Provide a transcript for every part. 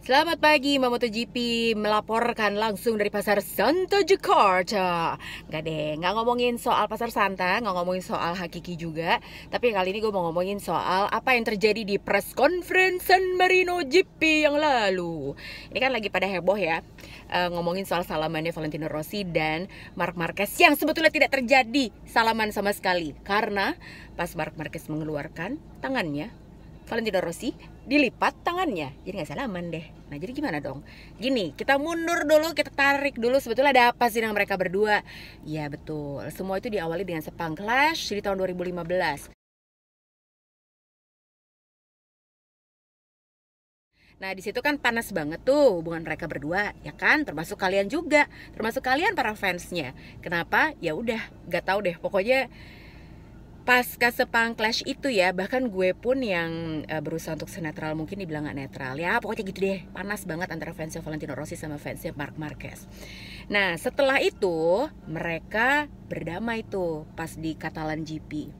Selamat pagi Mama MotoGP melaporkan langsung dari pasar Santa Jakarta. Gak deh, nggak ngomongin soal pasar Santa, nggak ngomongin soal Hakiki juga. Tapi kali ini gue mau ngomongin soal apa yang terjadi di press conference San Marino GP yang lalu. Ini kan lagi pada heboh ya, eh, ngomongin soal salamannya Valentino Rossi dan Mark Marquez yang sebetulnya tidak terjadi salaman sama sekali. Karena pas Mark Marquez mengeluarkan tangannya Valentino Rossi dilipat tangannya jadi nggak salaman deh nah jadi gimana dong gini kita mundur dulu kita tarik dulu sebetulnya ada apa sih dengan mereka berdua ya betul semua itu diawali dengan sepang clash di tahun 2015 Nah, di situ kan panas banget tuh hubungan mereka berdua, ya kan? Termasuk kalian juga, termasuk kalian para fansnya. Kenapa? Ya udah, gak tau deh. Pokoknya pasca sepang clash itu ya bahkan gue pun yang uh, berusaha untuk senetral mungkin dibilang gak netral ya pokoknya gitu deh panas banget antara fansnya Valentino Rossi sama fansnya Mark Marquez nah setelah itu mereka berdamai tuh pas di Catalan GP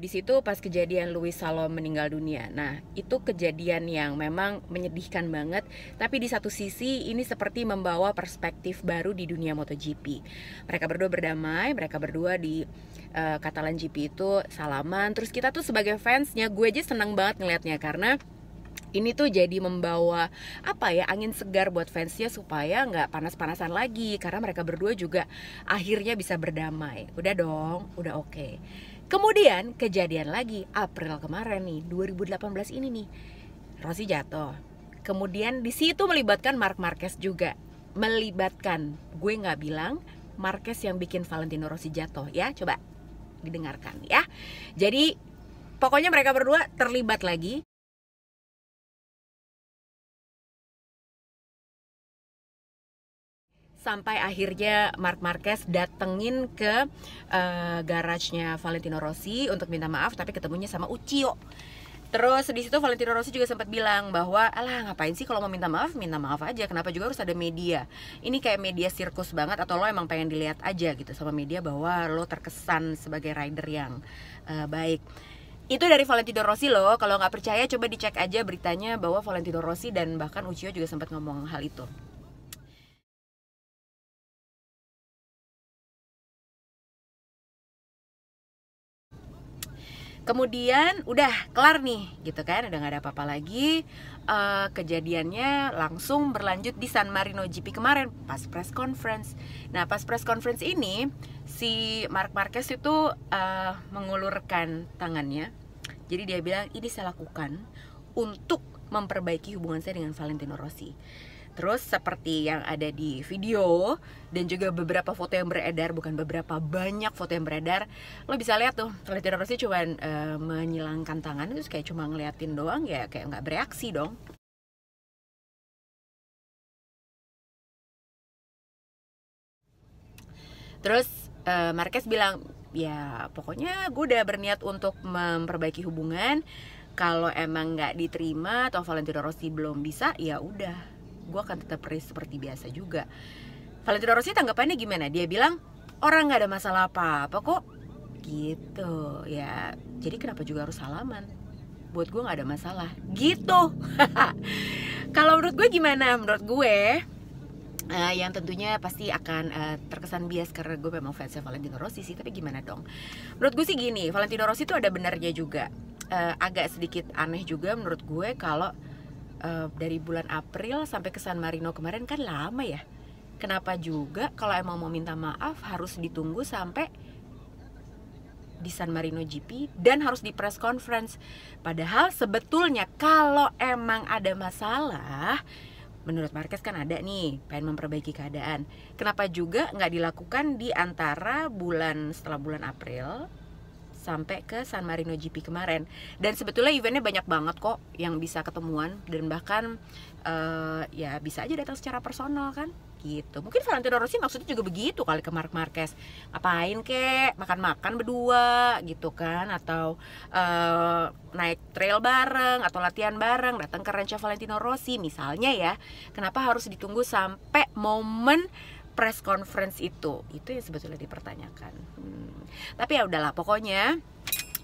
di situ pas kejadian Louis Salom meninggal dunia. Nah, itu kejadian yang memang menyedihkan banget, tapi di satu sisi ini seperti membawa perspektif baru di dunia MotoGP. Mereka berdua berdamai, mereka berdua di uh, Catalan GP itu salaman. Terus kita tuh sebagai fansnya, gue aja senang banget ngelihatnya karena ini tuh jadi membawa apa ya angin segar buat fansnya supaya nggak panas-panasan lagi karena mereka berdua juga akhirnya bisa berdamai udah dong udah oke okay. Kemudian kejadian lagi April kemarin nih 2018 ini nih Rossi jatuh. Kemudian di situ melibatkan Mark Marquez juga melibatkan gue nggak bilang Marquez yang bikin Valentino Rossi jatuh ya coba didengarkan ya jadi pokoknya mereka berdua terlibat lagi sampai akhirnya Mark Marquez datengin ke uh, eh, garage Valentino Rossi untuk minta maaf tapi ketemunya sama Uccio. Terus di situ Valentino Rossi juga sempat bilang bahwa alah ngapain sih kalau mau minta maaf, minta maaf aja. Kenapa juga harus ada media? Ini kayak media sirkus banget atau lo emang pengen dilihat aja gitu sama media bahwa lo terkesan sebagai rider yang uh, baik. Itu dari Valentino Rossi lo, Kalau nggak percaya coba dicek aja beritanya bahwa Valentino Rossi dan bahkan Uccio juga sempat ngomong hal itu. kemudian udah kelar nih gitu kan udah nggak ada apa-apa lagi uh, kejadiannya langsung berlanjut di San Marino GP kemarin pas press conference nah pas press conference ini si Mark Marquez itu uh, mengulurkan tangannya jadi dia bilang ini saya lakukan untuk memperbaiki hubungan saya dengan Valentino Rossi Terus seperti yang ada di video dan juga beberapa foto yang beredar, bukan beberapa banyak foto yang beredar, lo bisa lihat tuh, Valentino Rossi cuma uh, menyilangkan tangan terus kayak cuma ngeliatin doang ya kayak nggak bereaksi dong. Terus uh, Marquez bilang, ya pokoknya gue udah berniat untuk memperbaiki hubungan. Kalau emang nggak diterima atau Valentino Rossi belum bisa, ya udah gue akan tetap race seperti biasa juga Valentino Rossi tanggapannya gimana dia bilang orang gak ada masalah apa-apa kok gitu ya jadi kenapa juga harus salaman buat gue gak ada masalah gitu kalau menurut gue gimana menurut gue uh, yang tentunya pasti akan uh, terkesan bias karena gue memang fansnya Valentino Rossi sih tapi gimana dong menurut gue sih gini Valentino Rossi itu ada benarnya juga uh, agak sedikit aneh juga menurut gue kalau Eh, dari bulan April sampai ke San Marino kemarin kan lama ya. Kenapa juga kalau emang mau minta maaf harus ditunggu sampai di San Marino GP dan harus di press conference. Padahal sebetulnya kalau emang ada masalah, menurut Marquez kan ada nih pengen memperbaiki keadaan. Kenapa juga nggak dilakukan di antara bulan setelah bulan April sampai ke San Marino GP kemarin. Dan sebetulnya eventnya banyak banget kok yang bisa ketemuan dan bahkan uh, ya bisa aja datang secara personal kan gitu. Mungkin Valentino Rossi maksudnya juga begitu kali ke Mark Marquez. Ngapain kek? Makan-makan berdua gitu kan atau uh, naik trail bareng atau latihan bareng, datang ke rancho Valentino Rossi misalnya ya. Kenapa harus ditunggu sampai momen press conference itu itu yang sebetulnya dipertanyakan hmm. tapi ya udahlah pokoknya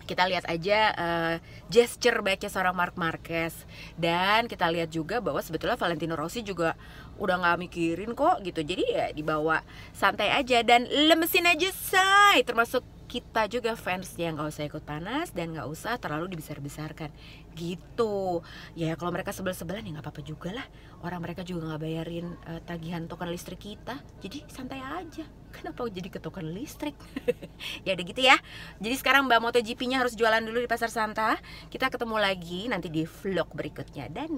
kita lihat aja uh, gesture baiknya seorang Mark Marquez dan kita lihat juga bahwa sebetulnya Valentino Rossi juga udah nggak mikirin kok gitu jadi ya dibawa santai aja dan lemesin aja say termasuk kita juga fans yang nggak usah ikut panas dan nggak usah terlalu dibesar-besarkan gitu ya kalau mereka sebel-sebelan ya nggak apa-apa juga lah orang mereka juga nggak bayarin uh, tagihan token listrik kita jadi santai aja kenapa jadi ke token listrik ya udah gitu ya jadi sekarang mbak MotoGP nya harus jualan dulu di pasar Santa kita ketemu lagi nanti di vlog berikutnya dan